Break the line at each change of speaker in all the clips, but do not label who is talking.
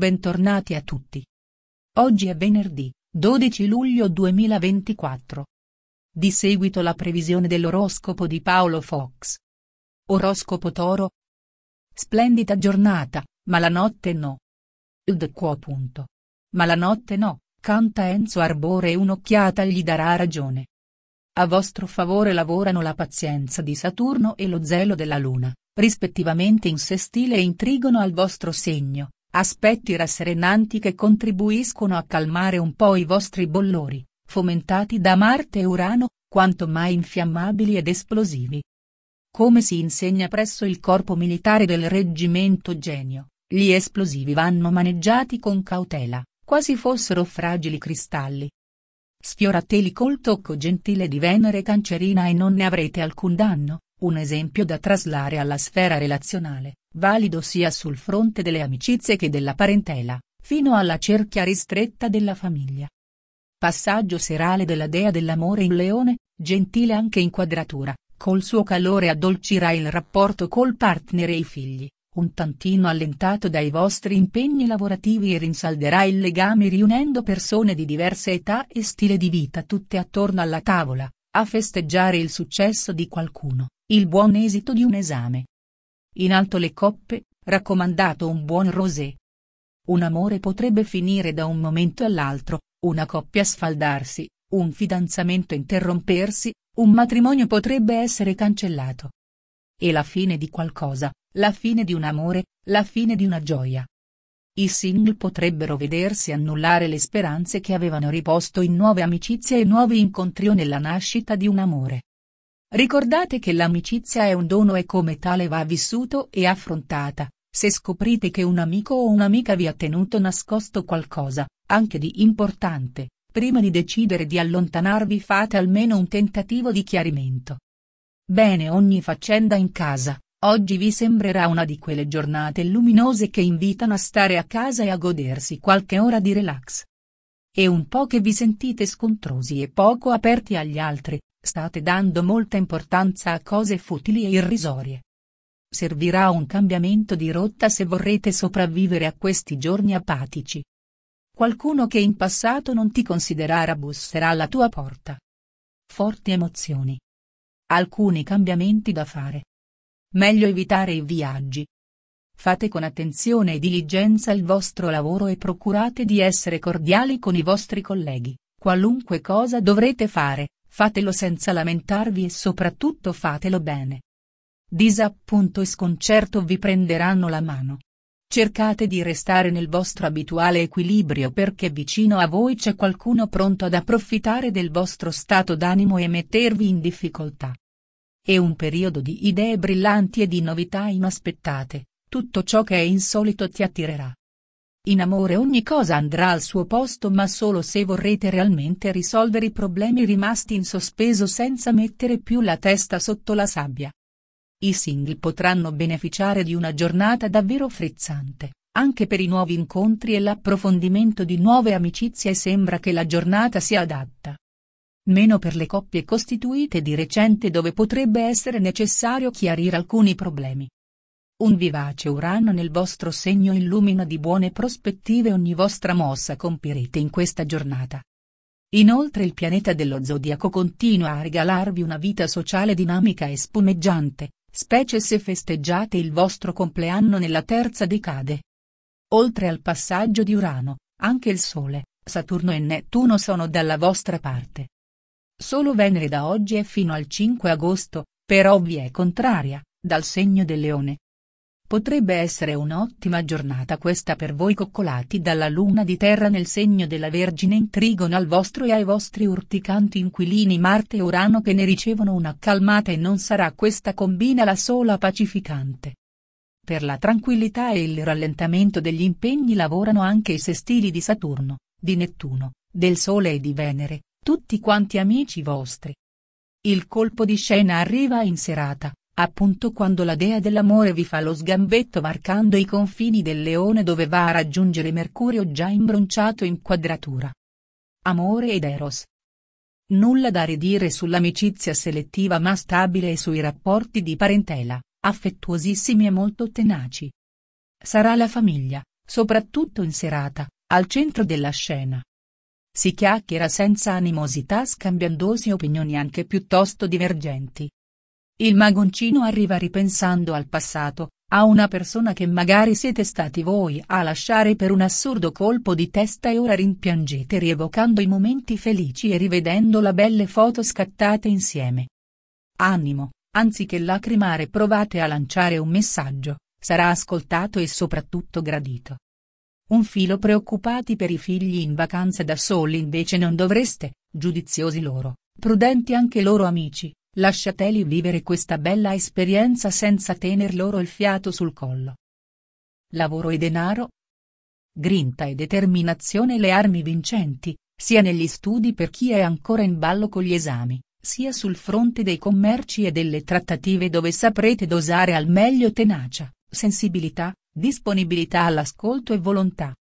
Bentornati a tutti. Oggi è venerdì, 12 luglio 2024. Di seguito la previsione dell'oroscopo di Paolo Fox. Oroscopo Toro. Splendida giornata, ma la notte no. Ud quo punto. Ma la notte no, canta Enzo Arbore e un'occhiata gli darà ragione. A vostro favore lavorano la pazienza di Saturno e lo zelo della Luna, rispettivamente in sestile e in al vostro segno, Aspetti rasserenanti che contribuiscono a calmare un po' i vostri bollori, fomentati da Marte e Urano, quanto mai infiammabili ed esplosivi. Come si insegna presso il corpo militare del reggimento genio, gli esplosivi vanno maneggiati con cautela, quasi fossero fragili cristalli. Sfiorateli col tocco gentile di Venere cancerina e non ne avrete alcun danno, un esempio da traslare alla sfera relazionale, valido sia sul fronte delle amicizie che della parentela, fino alla cerchia ristretta della famiglia. Passaggio serale della dea dell'amore in leone, gentile anche in quadratura, col suo calore addolcirà il rapporto col partner e i figli, un tantino allentato dai vostri impegni lavorativi e rinsalderà il legame riunendo persone di diverse età e stile di vita tutte attorno alla tavola, a festeggiare il successo di qualcuno. Il buon esito di un esame. In alto le coppe, raccomandato un buon rosé. Un amore potrebbe finire da un momento all'altro, una coppia sfaldarsi, un fidanzamento interrompersi, un matrimonio potrebbe essere cancellato. E la fine di qualcosa, la fine di un amore, la fine di una gioia. I single potrebbero vedersi annullare le speranze che avevano riposto in nuove amicizie e nuovi incontri o nella nascita di un amore. Ricordate che l'amicizia è un dono e come tale va vissuto e affrontata. Se scoprite che un amico o un'amica vi ha tenuto nascosto qualcosa, anche di importante, prima di decidere di allontanarvi fate almeno un tentativo di chiarimento. Bene ogni faccenda in casa, oggi vi sembrerà una di quelle giornate luminose che invitano a stare a casa e a godersi qualche ora di relax. E un po' che vi sentite scontrosi e poco aperti agli altri, State dando molta importanza a cose futili e irrisorie. Servirà un cambiamento di rotta se vorrete sopravvivere a questi giorni apatici. Qualcuno che in passato non ti considerava busserà alla tua porta. Forti emozioni. Alcuni cambiamenti da fare. Meglio evitare i viaggi. Fate con attenzione e diligenza il vostro lavoro e procurate di essere cordiali con i vostri colleghi, qualunque cosa dovrete fare, Fatelo senza lamentarvi e soprattutto fatelo bene. Disappunto e sconcerto vi prenderanno la mano. Cercate di restare nel vostro abituale equilibrio perché vicino a voi c'è qualcuno pronto ad approfittare del vostro stato d'animo e mettervi in difficoltà. È un periodo di idee brillanti e di novità inaspettate, tutto ciò che è insolito ti attirerà. In amore ogni cosa andrà al suo posto ma solo se vorrete realmente risolvere i problemi rimasti in sospeso senza mettere più la testa sotto la sabbia. I single potranno beneficiare di una giornata davvero frizzante, anche per i nuovi incontri e l'approfondimento di nuove amicizie sembra che la giornata sia adatta. Meno per le coppie costituite di recente dove potrebbe essere necessario chiarire alcuni problemi. Un vivace Urano nel vostro segno illumina di buone prospettive ogni vostra mossa compirete in questa giornata. Inoltre il pianeta dello zodiaco continua a regalarvi una vita sociale dinamica e spumeggiante, specie se festeggiate il vostro compleanno nella terza decade. Oltre al passaggio di Urano, anche il Sole, Saturno e Nettuno sono dalla vostra parte. Solo Venere da oggi e fino al 5 agosto, però vi è contraria, dal segno del leone, Potrebbe essere un'ottima giornata questa per voi coccolati dalla luna di terra nel segno della Vergine in trigono al vostro e ai vostri urticanti inquilini Marte e Urano che ne ricevono una calmata e non sarà questa combina la sola pacificante. Per la tranquillità e il rallentamento degli impegni lavorano anche i sestili di Saturno, di Nettuno, del Sole e di Venere, tutti quanti amici vostri. Il colpo di scena arriva in serata Appunto quando la dea dell'amore vi fa lo sgambetto marcando i confini del leone dove va a raggiungere Mercurio già imbronciato in quadratura. Amore ed Eros. Nulla da ridire sull'amicizia selettiva ma stabile e sui rapporti di parentela, affettuosissimi e molto tenaci. Sarà la famiglia, soprattutto in serata, al centro della scena. Si chiacchiera senza animosità scambiandosi opinioni anche piuttosto divergenti, il magoncino arriva ripensando al passato, a una persona che magari siete stati voi a lasciare per un assurdo colpo di testa e ora rimpiangete rievocando i momenti felici e rivedendo la belle foto scattate insieme. Animo, anziché lacrimare provate a lanciare un messaggio, sarà ascoltato e soprattutto gradito. Un filo preoccupati per i figli in vacanza da soli invece non dovreste, giudiziosi loro, prudenti anche loro amici, Lasciateli vivere questa bella esperienza senza tener loro il fiato sul collo. Lavoro e denaro. Grinta e determinazione le armi vincenti, sia negli studi per chi è ancora in ballo con gli esami, sia sul fronte dei commerci e delle trattative dove saprete dosare al meglio tenacia, sensibilità, disponibilità all'ascolto e volontà.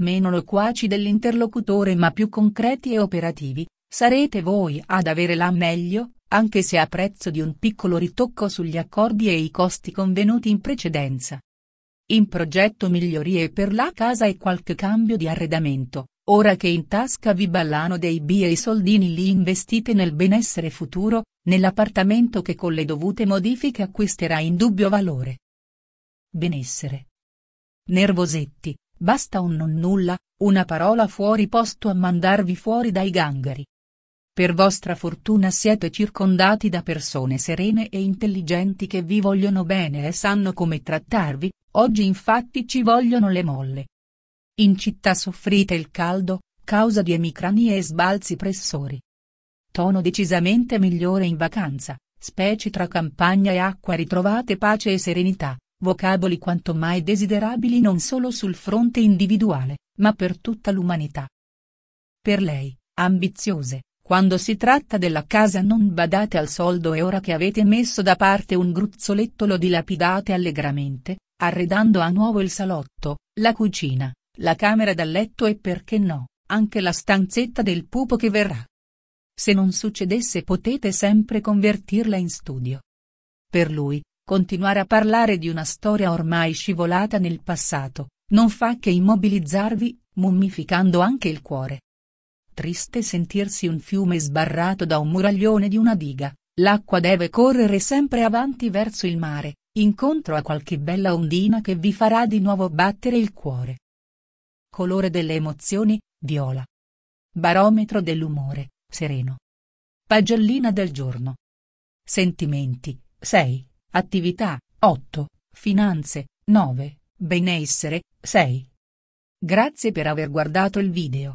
Meno loquaci dell'interlocutore ma più concreti e operativi, Sarete voi ad avere la meglio, anche se a prezzo di un piccolo ritocco sugli accordi e i costi convenuti in precedenza. In progetto migliorie per la casa e qualche cambio di arredamento, ora che in tasca vi ballano dei B e i soldini li investite nel benessere futuro, nell'appartamento che con le dovute modifiche acquisterà in dubbio valore. Benessere. Nervosetti, basta un non nulla, una parola fuori posto a mandarvi fuori dai gangari. Per vostra fortuna siete circondati da persone serene e intelligenti che vi vogliono bene e sanno come trattarvi, oggi infatti ci vogliono le molle. In città soffrite il caldo, causa di emicranie e sbalzi pressori. Tono decisamente migliore in vacanza, specie tra campagna e acqua ritrovate pace e serenità, vocaboli quanto mai desiderabili non solo sul fronte individuale, ma per tutta l'umanità. Per lei, ambiziose, quando si tratta della casa non badate al soldo e ora che avete messo da parte un gruzzoletto lo dilapidate allegramente, arredando a nuovo il salotto, la cucina, la camera da letto e perché no, anche la stanzetta del pupo che verrà. Se non succedesse potete sempre convertirla in studio. Per lui, continuare a parlare di una storia ormai scivolata nel passato, non fa che immobilizzarvi, mummificando anche il cuore. Triste sentirsi un fiume sbarrato da un muraglione di una diga, l'acqua deve correre sempre avanti verso il mare, incontro a qualche bella ondina che vi farà di nuovo battere il cuore. Colore delle emozioni, viola. Barometro dell'umore, sereno. Pagellina del giorno. Sentimenti, 6, attività, 8, finanze, 9, benessere, 6. Grazie per aver guardato il video.